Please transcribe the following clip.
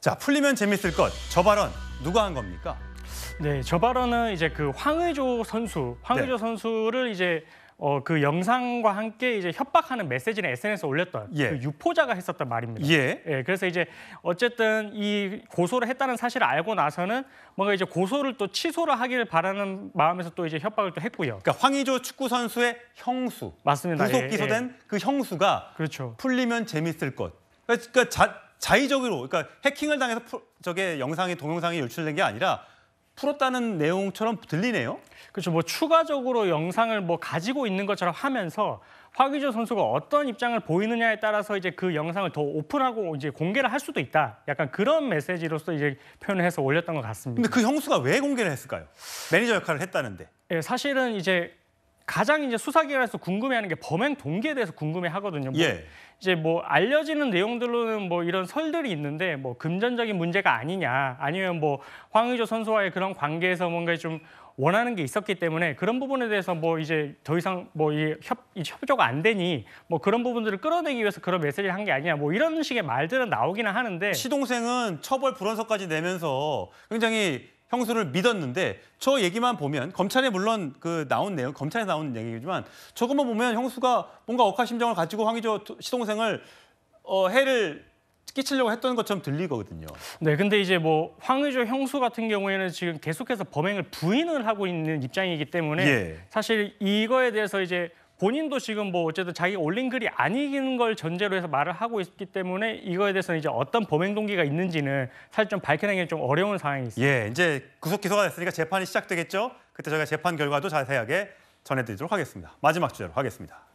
자, 풀리면 재밌을 것. 저 발언 누가 한 겁니까? 네, 저 발언은 이제 그 황의조 선수, 황의조 네. 선수를 이제 어, 그 영상과 함께 이제 협박하는 메시지를 SNS에 올렸던 예. 그 유포자가 했었던 말입니다. 예. 예. 그래서 이제 어쨌든 이 고소를 했다는 사실을 알고 나서는 뭔가 이제 고소를 또 취소를 하기를 바라는 마음에서 또 이제 협박을 또 했고요. 그러니까 황의조 축구 선수의 형수. 맞습니다. 구속 예, 기소된 예, 그 형수가 그렇죠. 풀리면 재밌을 것. 그러니까 자, 자의적으로 그러니까 해킹을 당해서 풀, 저게 영상이 동영상이 유출된 게 아니라 풀었다는 내용처럼 들리네요. 그렇죠. 뭐 추가적으로 영상을 뭐 가지고 있는 것처럼 하면서 화기조 선수가 어떤 입장을 보이느냐에 따라서 이제 그 영상을 더 오픈하고 이제 공개를 할 수도 있다. 약간 그런 메시지로서 이제 표현을 해서 올렸던 것 같습니다. 근데 그 형수가 왜 공개를 했을까요? 매니저 역할을 했다는데. 예, 사실은 이제 가장 이제 수사기관에서 궁금해하는 게 범행 동기에 대해서 궁금해하거든요. 뭐 예. 이제 뭐 알려지는 내용들로는 뭐 이런 설들이 있는데 뭐 금전적인 문제가 아니냐 아니면 뭐 황의조 선수와의 그런 관계에서 뭔가 좀 원하는 게 있었기 때문에 그런 부분에 대해서 뭐 이제 더 이상 뭐이 이 협조가 안 되니 뭐 그런 부분들을 끌어내기 위해서 그런 메시지를 한 게 아니냐 뭐 이런 식의 말들은 나오기는 하는데 시동생은 처벌 불원서까지 내면서 굉장히 형수를 믿었는데 저 얘기만 보면 검찰에 물론 그 나온 내용 검찰에 나온 얘기지만 저것만 보면 형수가 뭔가 억하심정을 가지고 황의조 시동생을 어, 해를 끼치려고 했던 것처럼 들리거든요. 네, 근데 이제 뭐 황의조 형수 같은 경우에는 지금 계속해서 범행을 부인을 하고 있는 입장이기 때문에 예. 사실 이거에 대해서 이제 본인도 지금 뭐 어쨌든 자기가 올린 글이 아니긴 걸 전제로 해서 말을 하고 있기 때문에 이거에 대해서는 이제 어떤 범행 동기가 있는지는 사실 좀 밝혀내기 좀 어려운 상황이 있습니다. 예, 이제 구속 기소가 됐으니까 재판이 시작되겠죠. 그때 저희가 재판 결과도 자세하게 전해드리도록 하겠습니다. 마지막 주제로 하겠습니다.